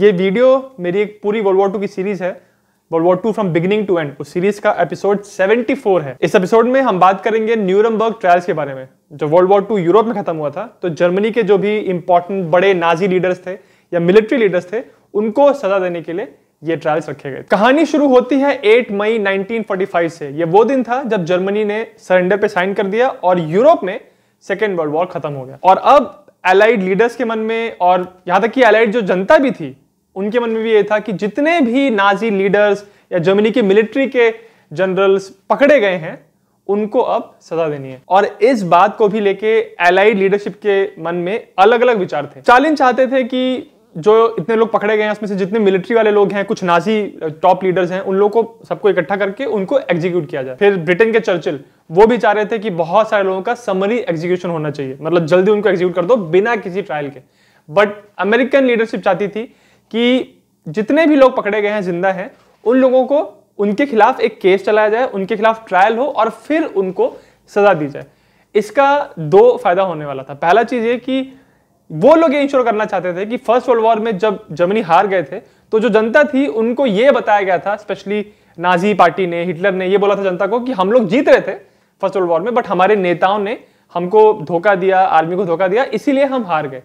ये वीडियो मेरी एक पूरी वर्ल्ड वॉर टू की सीरीज है world war two from beginning to end उस सीरीज का एपिसोड 74 है इस एपिसोड में हम बात करेंगे न्यूरमबर्ग ट्रायल्स के बारे में जो वर्ल्ड वॉर टू यूरोप में खत्म हुआ था तो जर्मनी के जो भी इंपॉर्टेंट बड़े नाजी लीडर्स थे या मिलिट्री लीडर्स थे उनको सजा देने के लिए ये ट्रायल्स रखे गए कहानी शुरू होती है 8 मई 1945 से ये वो दिन था जब जर्मनी ने सरेंडर पे साइन कर दिया और यूरोप में सेकेंड वर्ल्ड वॉर खत्म हो गया और अब एलाइड लीडर्स के मन में और यहां तक कि एलाइड जो जनता भी थी उनके मन में भी ये था कि जितने भी नाजी लीडर्स या जर्मनी के मिलिट्री के जनरल्स पकड़े गए हैं उनको अब सजा देनी है और इस बात को भी लेके एलाइड लीडरशिप के मन में अलग अलग विचार थे स्टालिन चाहते थे कि जो इतने लोग पकड़े गए हैं उसमें से जितने मिलिट्री वाले लोग हैं कुछ नाजी टॉप लीडर्स हैं उन लोगों को सबको इकट्ठा करके उनको एग्जीक्यूट किया जाए फिर ब्रिटेन के चर्चिल वो भी चाह रहे थे कि बहुत सारे लोगों का समरी एग्जीक्यूशन होना चाहिए मतलब जल्दी उनको एग्जीक्यूट कर दो बिना किसी ट्रायल के बट अमेरिकन लीडरशिप चाहती थी कि जितने भी लोग पकड़े गए हैं जिंदा हैं उन लोगों को उनके खिलाफ एक केस चलाया जाए उनके खिलाफ ट्रायल हो और फिर उनको सजा दी जाए इसका दो फायदा होने वाला था पहला चीज ये कि वो लोग ये इंश्योर करना चाहते थे कि फर्स्ट वर्ल्ड वॉर में जब जर्मनी हार गए थे तो जो जनता थी उनको ये बताया गया था स्पेशली नाजी पार्टी ने हिटलर ने ये बोला था जनता को कि हम लोग जीत रहे थे फर्स्ट वर्ल्ड वॉर में बट हमारे नेताओं ने हमको धोखा दिया आर्मी को धोखा दिया इसीलिए हम हार गए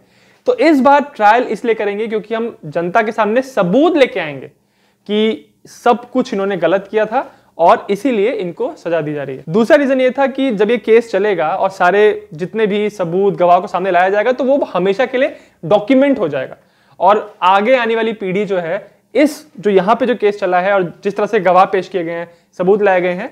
तो इस बार ट्रायल इसलिए करेंगे क्योंकि हम जनता के सामने सबूत लेके आएंगे कि सब कुछ इन्होंने गलत किया था और इसीलिए इनको सजा दी जा रही है दूसरा रीजन ये था कि जब ये केस चलेगा और सारे जितने भी सबूत गवाह को सामने लाया जाएगा तो वो हमेशा के लिए डॉक्यूमेंट हो जाएगा और आगे आने वाली पीढ़ी जो है इस जो यहां पे जो केस चला है और जिस तरह से गवाह पेश किए गए हैं सबूत लाए गए हैं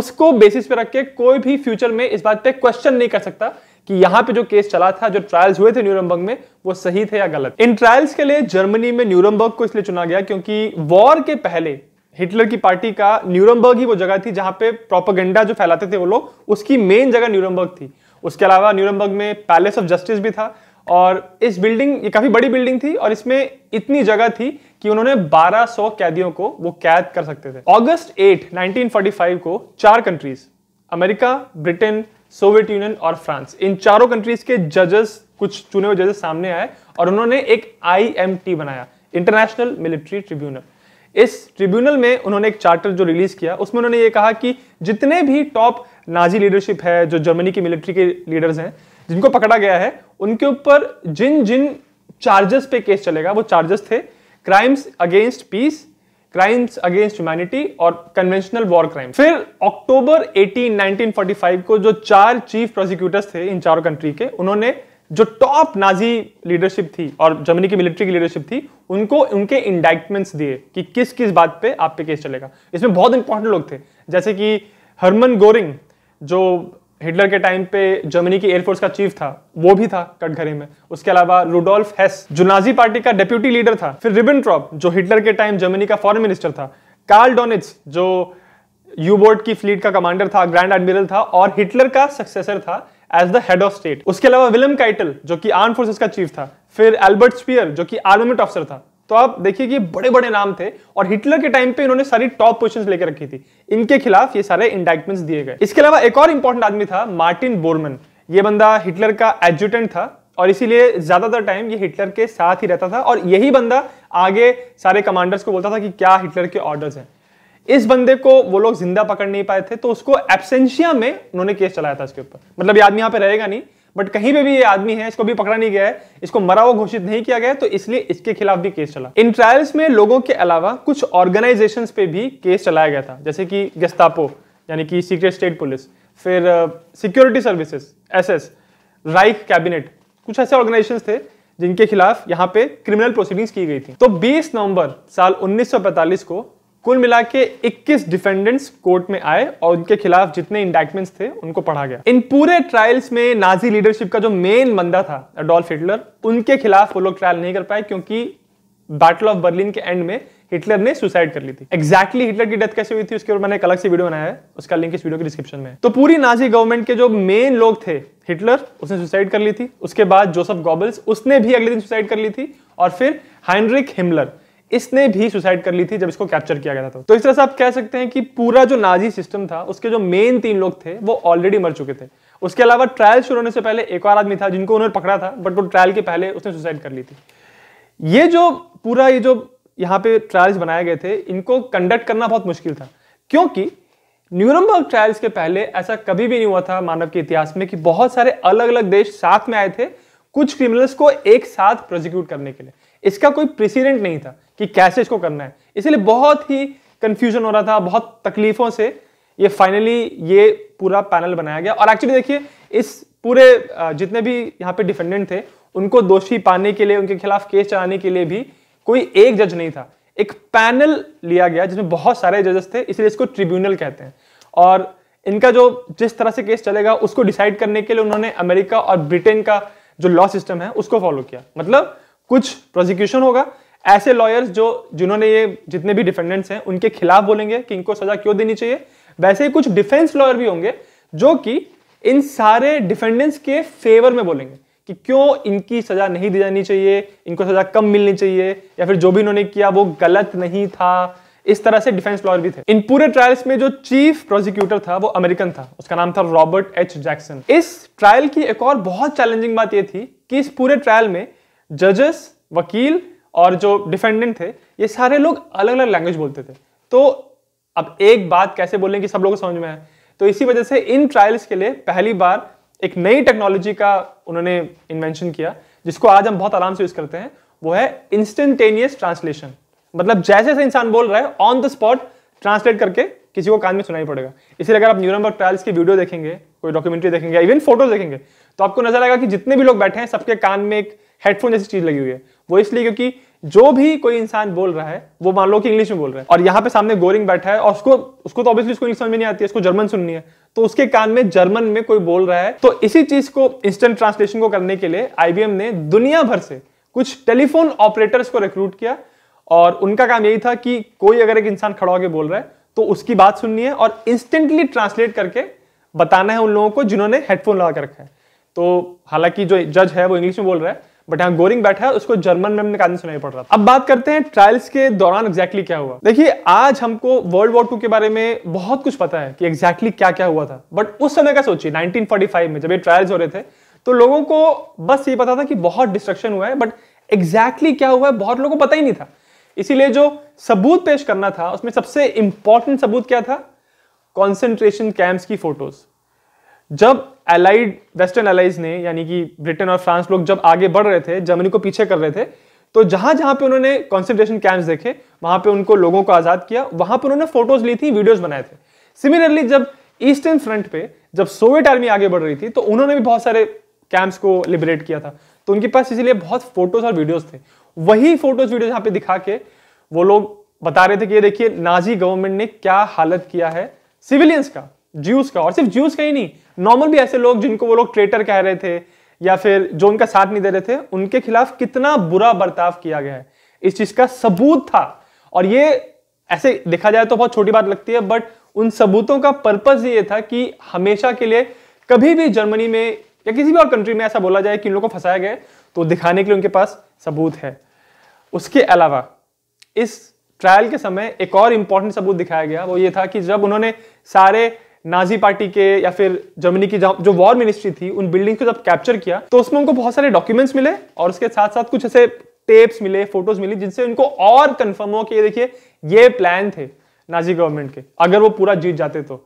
उसको बेसिस पे रख के कोई भी फ्यूचर में इस बात पे क्वेश्चन नहीं कर सकता कि यहां पे जो केस चला था जो ट्रायल्स हुए थे न्यूरमबर्ग में वो सही थे या गलत इन ट्रायल्स के लिए जर्मनी में न्यूरमबर्ग को इसलिए चुना गया क्योंकि वॉर के पहले हिटलर की पार्टी का न्यूरमबर्ग ही वो जगह थी जहां पे प्रोपोगंडा जो फैलाते थे वो लोग उसकी मेन जगह न्यूरमबर्ग थी उसके अलावा न्यूरमबर्ग में पैलेस ऑफ जस्टिस भी था और इस बिल्डिंग ये काफी बड़ी बिल्डिंग थी और इसमें इतनी जगह थी कि उन्होंने 1200 कैदियों को वो कैद कर सकते थे अगस्त 8 1945 को चार countries America Britain Soviet Union और फ्रांस इन चारों कंट्रीज के जजेस कुछ चुने हुए जजेस सामने आए और उन्होंने एक आईएमटी बनाया इंटरनेशनल मिलिट्री ट्रिब्यूनल इस ट्रिब्यूनल में उन्होंने एक चार्टर जो रिलीज किया उसमें उन्होंने ये कहा कि जितने भी टॉप नाजी लीडरशिप है जो जर्मनी की मिलिट्री के लीडर्स हैं जिनको पकड़ा गया है उनके ऊपर जिन जिन चार्जेस पे केस चलेगा वो चार्जेस थे crimes against peace crimes against humanity और कन्वेंशनल वॉर क्राइम फिर अक्टूबर 18 1945 को जो चार चीफ प्रोसिक्यूटर्स थे इन चारों कंट्री के उन्होंने जो टॉप नाजी लीडरशिप थी और जर्मनी की मिलिट्री की लीडरशिप थी उनको उनके इंडाइटमेंट्स दिए कि किस किस बात पे आप पे केस चलेगा इसमें बहुत इंपॉर्टेंट लोग थे जैसे कि हरमन गोरिंग जो हिटलर के टाइम पे जर्मनी की एयरफोर्स का चीफ था वो भी था कटघरे में उसके अलावा रूडोल्फ हेस जो नाजी पार्टी का डेप्यूटी लीडर था फिर रिबिन ट्रॉप जो हिटलर के टाइम जर्मनी का फॉरेन मिनिस्टर था कार्ल डोनिट्स जो यू बोट की फ्लीट का कमांडर था ग्रैंड एडमिरल था और हिटलर का सक्सेसर था as the head of state उसके अलावा विलियम काइटल जो कि आर्म फोर्सेस का चीफ था फिर एल्बर्ट स्पियर जो कि आर्मेंट ऑफिसर था तो आप देखिए कि बड़े बड़े नाम थे और हिटलर के टाइम पे इन्होंने सारी टॉप पोजिशन लेकर रखी थी इनके खिलाफ ये सारे इंडाइटमेंट दिए गए इसके अलावा एक और इंपॉर्टेंट आदमी था मार्टिन बोर्मन ये बंदा हिटलर का एडजुटेंट था और इसीलिए ज्यादातर टाइम ये हिटलर के साथ ही रहता था और यही बंदा आगे सारे कमांडर्स को बोलता था कि क्या हिटलर के ऑर्डर्स हैं इस बंदे को वो लोग जिंदा पकड़ नहीं पाए थे तो उसको एब्सेंशिया में उन्होंने केस चलाया था इसके ऊपर मतलब ये आदमी यहां पे रहेगा नहीं बट कहीं पे भी ये आदमी है इसको भी पकड़ा नहीं गया है इसको मरा हुआ घोषित नहीं किया गया तो इसलिए इसके खिलाफ भी केस चला इन ट्रायल्स में लोगों के अलावा कुछ ऑर्गेनाइजेशन पे भी केस चलाया गया था जैसे कि गस्तापो यानी कि सीक्रेट स्टेट पुलिस फिर security services S Reich cabinet कुछ ऐसे ऑर्गेनाइजेशन थे जिनके खिलाफ यहाँ पे क्रिमिनल प्रोसीडिंग्स की गई थी तो 20 नवंबर साल 1945 को कुल मिला के 21 डिफेंडेंट्स कोर्ट में आए और उनके खिलाफ जितने इंडाइटमेंट्स थे उनको पढ़ा गया इन पूरे ट्रायल्स में नाजी लीडरशिप का जो मेन बंदा था अडोल्फ हिटलर उनके खिलाफ वो लोग ट्रायल नहीं कर पाए क्योंकि बैटल ऑफ बर्लिन के एंड में हिटलर ने सुसाइड कर ली थी एक्जैक्टली exactly हिटलर की डेथ कैसे हुई थी उसके ऊपर मैंने एक अलग से वीडियो बनाया है उसका लिंक इस वीडियो के डिस्क्रिप्शन में है तो पूरी नाजी गवर्नमेंट के जो मेन लोग थे हिटलर उसने सुसाइड कर ली थी उसके बाद जोसफ गॉबल्स उसने भी अगले दिन सुसाइड कर ली थी और फिर हाइनरिक हिमलर इसने भी सुसाइड कर ली थी जब इसको कैप्चर किया गया था तो इस तरह से आप कह सकते हैं कि पूरा जो नाजी सिस्टम था उसके जो मेन तीन लोग थे वो ऑलरेडी मर चुके थे उसके अलावा ट्रायल शुरू होने से पहले एक और आदमी था जिनको उन्होंने पकड़ा था बट वो ट्रायल के पहले उसने सुसाइड कर ली थी ये जो पूरा ये जो यहाँ पे ट्रायल्स बनाए गए थे इनको कंडक्ट करना बहुत मुश्किल था क्योंकि न्यूरमबर्ग ट्रायल्स के पहले ऐसा कभी भी नहीं हुआ था मानव के इतिहास में कि बहुत सारे अलग अलग देश साथ में आए थे कुछ क्रिमिनल्स को एक साथ प्रोजिक्यूट करने के लिए इसका कोई प्रेसिडेंट नहीं था कि कैसे इसको करना है इसीलिए बहुत ही कंफ्यूजन हो रहा था बहुत तकलीफों से ये फाइनली ये पूरा पैनल बनाया गया और एक्चुअली देखिए इस पूरे जितने भी यहाँ पे डिफेंडेंट थे उनको दोषी पाने के लिए उनके खिलाफ केस चलाने के लिए भी कोई एक जज नहीं था एक पैनल लिया गया जिसमें बहुत सारे जजेस थे इसलिए इसको ट्रिब्यूनल कहते हैं और इनका जो जिस तरह से केस चलेगा उसको डिसाइड करने के लिए उन्होंने अमेरिका और ब्रिटेन का जो लॉ सिस्टम है उसको फॉलो किया मतलब कुछ प्रोसिक्यूशन होगा ऐसे लॉयर्स जो जिन्होंने ये जितने भी डिफेंडेंट्स हैं उनके खिलाफ बोलेंगे कि इनको सजा क्यों देनी चाहिए वैसे ही कुछ डिफेंस लॉयर भी होंगे जो कि इन सारे डिफेंडेंट्स के फेवर में बोलेंगे कि क्यों इनकी सजा नहीं दी जानी चाहिए इनको सजा कम मिलनी चाहिए या फिर जो भी इन्होंने किया वो गलत नहीं था इस तरह से डिफेंस लॉयर भी थे इन पूरे ट्रायल्स में जो चीफ प्रोसिक्यूटर था वो अमेरिकन था उसका नाम था रॉबर्ट एच जैक्सन इस ट्रायल की एक और बहुत चैलेंजिंग बात यह थी कि इस पूरे ट्रायल में जजेस वकील और जो डिफेंडेंट थे ये सारे लोग अलग अलग लैंग्वेज बोलते थे तो अब एक बात कैसे बोलें कि सब लोगों को समझ में आए तो इसी वजह से इन ट्रायल्स के लिए पहली बार एक नई टेक्नोलॉजी का उन्होंने इन्वेंशन किया जिसको आज हम बहुत आराम से यूज करते हैं वो है इंस्टेंटेनियस ट्रांसलेशन मतलब जैसे जैसे इंसान बोल रहा है ऑन द स्पॉट ट्रांसलेट करके किसी को कान में सुनाई पड़ेगा इसीलिए अगर आप न्यूरमबर्ग ट्रायल्स की वीडियो देखेंगे कोई डॉक्यूमेंट्री देखेंगे इवन फोटो देखेंगे तो आपको नजर आएगा कि जितने भी लोग बैठे हैं सबके कान में एक हेडफोन जैसी चीज लगी हुई है वो इसलिए क्योंकि जो भी कोई इंसान बोल रहा है वो मान लो कि इंग्लिश में बोल रहा है और यहाँ पे सामने गोरिंग बैठा है और उसको उसको तो ऑब्वियसली उसको इंग्लिश समझ में नहीं आती है उसको जर्मन सुननी है तो उसके कान में जर्मन में कोई बोल रहा है तो इसी चीज को इंस्टेंट ट्रांसलेशन को करने के लिए आईबीएम ने दुनिया भर से कुछ टेलीफोन ऑपरेटर्स को रिक्रूट किया और उनका काम यही था कि कोई अगर एक इंसान खड़ा होकर बोल रहा है तो उसकी बात सुननी है और इंस्टेंटली ट्रांसलेट करके बताना है उन लोगों को जिन्होंने हेडफोन लगा कर रखा है तो हालांकि जो जज है वो इंग्लिश में बोल रहा है बट यहाँ गोरिंग बैठा है उसको जर्मन में हमने कहानी सुनाई पड़ रहा था अब बात करते हैं ट्रायल्स के दौरान एग्जैक्टली क्या हुआ देखिए आज हमको वर्ल्ड वॉर टू के बारे में बहुत कुछ पता है कि एग्जैक्टली क्या क्या हुआ था बट उस समय का सोचिए नाइनटीन में जब ये ट्रायल्स हो रहे थे तो लोगों को बस ये पता था कि बहुत डिस्ट्रक्शन हुआ है बट एग्जैक्टली exactly क्या हुआ है बहुत लोगों को पता ही नहीं था इसीलिए जो सबूत पेश करना था उसमें सबसे इंपॉर्टेंट सबूत क्या था कॉन्सेंट्रेशन कैंप्स की फोटोज जब एलाइड वेस्टर्न एलाइज ने यानी कि ब्रिटेन और फ्रांस लोग जब आगे बढ़ रहे थे जर्मनी को पीछे कर रहे थे तो जहां जहां पे उन्होंने कॉन्सेंट्रेशन कैंप्स देखे वहां पे उनको लोगों को आजाद किया वहां पर उन्होंने फोटोज ली थी वीडियोज बनाए थे सिमिलरली जब ईस्टर्न फ्रंट पे जब सोवियत आर्मी आगे बढ़ रही थी तो उन्होंने भी बहुत सारे कैंप्स को लिबरेट किया था तो उनके पास इसीलिए बहुत फोटोज और वीडियोज थे वही फोटोज वीडियो यहाँ पे दिखा के वो लोग बता रहे थे कि ये देखिए नाजी गवर्नमेंट ने क्या हालत किया है सिविलियंस का ज्यूस का और सिर्फ ज्यूस का ही नहीं नॉर्मल भी ऐसे लोग जिनको वो लोग ट्रेटर कह रहे थे या फिर जो उनका साथ नहीं दे रहे थे उनके खिलाफ कितना बुरा बर्ताव किया गया है इस चीज का सबूत था और ये ऐसे देखा जाए तो बहुत छोटी बात लगती है बट उन सबूतों का पर्पज ये था कि हमेशा के लिए कभी भी जर्मनी में या किसी भी और कंट्री में ऐसा बोला जाए कि उन लोगों को फंसाया गया तो दिखाने के लिए उनके पास सबूत है उसके अलावा इस ट्रायल के समय एक और इंपॉर्टेंट सबूत दिखाया गया वो ये था कि जब उन्होंने सारे नाजी पार्टी के या फिर जर्मनी की जो वॉर मिनिस्ट्री थी उन बिल्डिंग को जब कैप्चर किया तो उसमें उनको बहुत सारे डॉक्यूमेंट्स मिले और उसके साथ साथ कुछ ऐसे टेप्स मिले फोटोज मिली जिनसे उनको और कंफर्म हुआ कि ये देखिए ये प्लान थे नाजी गवर्नमेंट के अगर वो पूरा जीत जाते तो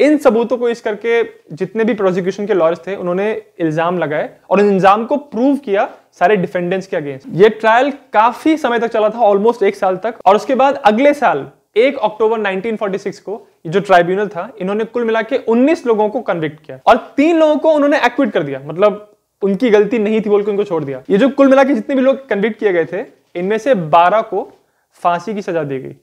इन सबूतों को इस करके जितने भी प्रोसिक्यूशन के लॉयर्स थे उन्होंने इल्जाम लगाए और इन इल्जाम को प्रूव किया सारे डिफेंडेंट्स के अगेंस्ट ये ट्रायल काफी समय तक चला था ऑलमोस्ट एक साल तक और उसके बाद अगले साल एक अक्टूबर 1946 को ये जो ट्राइब्यूनल था इन्होंने कुल मिला के उन्नीस लोगों को कन्विक्ट किया और तीन लोगों को उन्होंने एक्विट कर दिया मतलब उनकी गलती नहीं थी बोल के उनको छोड़ दिया ये जो कुल मिला के जितने भी लोग कन्विक्ट किए गए थे इनमें से बारह को फांसी की सजा दी गई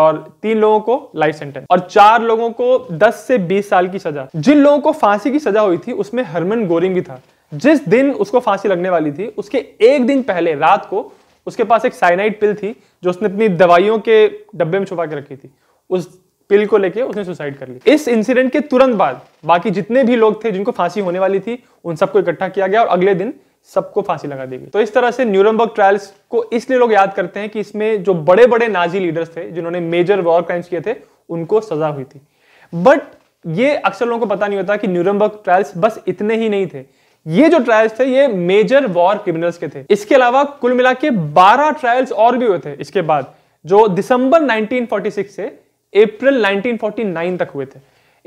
और तीन लोगों को लाइफ सेंटेंस और चार लोगों को 10 से 20 साल की सजा जिन लोगों को फांसी की सजा हुई थी उसमें हरमन गोरिंग भी था जिस दिन उसको फांसी लगने वाली थी उसके एक दिन पहले रात को उसके पास एक साइनाइड पिल थी जो उसने अपनी दवाइयों के डब्बे में छुपा के रखी थी उस पिल को लेके उसने सुसाइड कर ली इस इंसिडेंट के तुरंत बाद बाकी जितने भी लोग थे जिनको फांसी होने वाली थी उन सबको इकट्ठा किया गया और अगले दिन सबको फांसी लगा दी गई तो इस तरह से न्यूरमबर्ग ट्रायल्स को इसलिए लोग याद करते हैं कि इसमें जो बड़े बड़े नाजी लीडर्स थे जिन्होंने मेजर वॉर क्राइम्स किए थे उनको सजा हुई थी बट ये अक्सर लोगों को पता नहीं होता कि न्यूरमबर्ग ट्रायल्स बस इतने ही नहीं थे ये जो ट्रायल्स थे ये मेजर वॉर क्रिमिनल्स के थे इसके अलावा कुल मिला के बारह ट्रायल्स और भी हुए थे इसके बाद जो दिसंबर 1946 से अप्रैल 1949 तक हुए थे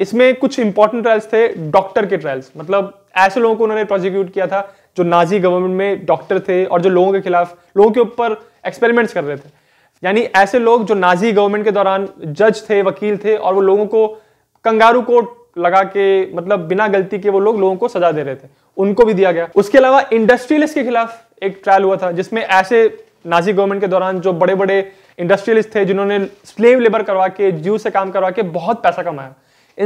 इसमें कुछ इंपॉर्टेंट ट्रायल्स थे डॉक्टर के ट्रायल्स मतलब ऐसे लोगों को उन्होंने प्रोसिक्यूट किया था जो नाजी गवर्नमेंट में डॉक्टर थे और जो लोगों के खिलाफ लोगों के ऊपर एक्सपेरिमेंट्स कर रहे थे यानी ऐसे लोग जो नाजी गवर्नमेंट के दौरान जज थे वकील थे और वो लोगों को कंगारू कोट लगा के मतलब बिना गलती के वो लोग लोगों को सजा दे रहे थे उनको भी दिया गया उसके अलावा इंडस्ट्रियलिस्ट के खिलाफ एक ट्रायल हुआ था जिसमें ऐसे नाजी गवर्नमेंट के दौरान जो बड़े बड़े इंडस्ट्रियलिस्ट थे जिन्होंने स्लेव लेबर करवा के जीव से काम करवा के बहुत पैसा कमाया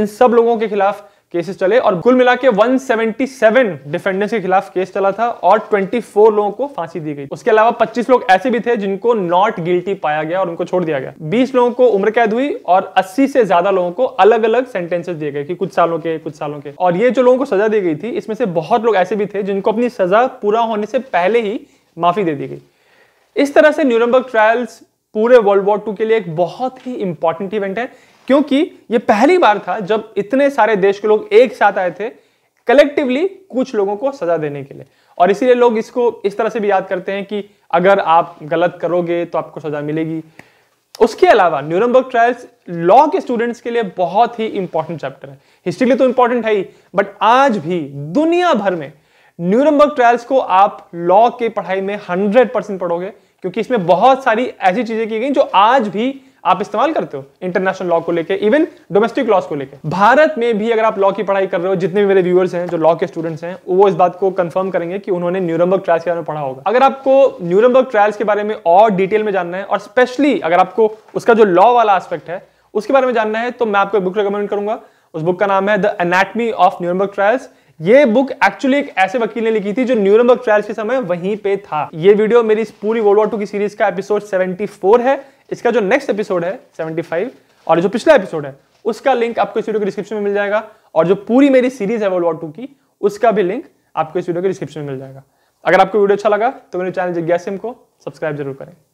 इन सब लोगों के खिलाफ केसेस चले और कुल मिला के वन डिफेंडेंट्स के खिलाफ केस चला था और 24 लोगों को फांसी दी गई उसके अलावा 25 लोग ऐसे भी थे जिनको नॉट गिल्टी पाया गया और उनको छोड़ दिया गया 20 लोगों को उम्र कैद हुई और 80 से ज्यादा लोगों को अलग अलग सेंटेंसेस दिए गए कि कुछ सालों के कुछ सालों के और ये जो लोगों को सजा दी गई थी इसमें से बहुत लोग ऐसे भी थे जिनको अपनी सजा पूरा होने से पहले ही माफी दे दी गई इस तरह से न्यूरम्बर्ग ट्रायल्स पूरे वर्ल्ड वॉर टू के लिए एक बहुत ही इंपॉर्टेंट इवेंट है क्योंकि ये पहली बार था जब इतने सारे देश के लोग एक साथ आए थे कलेक्टिवली कुछ लोगों को सजा देने के लिए और इसीलिए लोग इसको इस तरह से भी याद करते हैं कि अगर आप गलत करोगे तो आपको सजा मिलेगी उसके अलावा न्यूरमबर्ग ट्रायल्स लॉ के स्टूडेंट्स के लिए बहुत ही इंपॉर्टेंट चैप्टर है हिस्ट्री लिए तो इंपॉर्टेंट है ही बट आज भी दुनिया भर में न्यूरमबर्ग ट्रायल्स को आप लॉ के पढ़ाई में हंड्रेड परसेंट पढ़ोगे क्योंकि इसमें बहुत सारी ऐसी चीजें की गई जो आज भी आप इस्तेमाल करते हो इंटरनेशनल लॉ को लेके इवन डोमेस्टिक लॉस को लेके भारत में भी अगर आप लॉ की पढ़ाई कर रहे हो जितने भी मेरे व्यूअर्स हैं जो लॉ के स्टूडेंट्स हैं वो इस बात को कंफर्म करेंगे कि उन्होंने न्यूरमबर्ग ट्रायल्स के बारे में पढ़ा होगा अगर आपको न्यूरमबर्ग ट्रायल्स के बारे में और डिटेल में जानना है और स्पेशली अगर आपको उसका जो लॉ वाला एस्पेक्ट है उसके बारे में जानना है तो मैं आपको बुक रिकमेंड करूंगा उस बुक का नाम है the anatomy of Nuremberg trials ये बुक एक्चुअली एक ऐसे वकील ने लिखी थी जो न्यूरमबर्ग ट्रायल्स के समय वहीं पे था ये वीडियो मेरी पूरी वर्ल्ड वॉर टू की सीरीज का एपिसोड 74 है इसका जो नेक्स्ट एपिसोड है 75 और जो पिछला एपिसोड है उसका लिंक आपको इस वीडियो के डिस्क्रिप्शन में मिल जाएगा और जो पूरी मेरी सीरीज है वर्ल्ड वॉर टू की उसका भी लिंक आपको इस वीडियो के डिस्क्रिप्शन में मिल जाएगा अगर आपको वीडियो अच्छा लगा तो मेरे चैनल जिज्ञासिम को सब्सक्राइब जरूर करें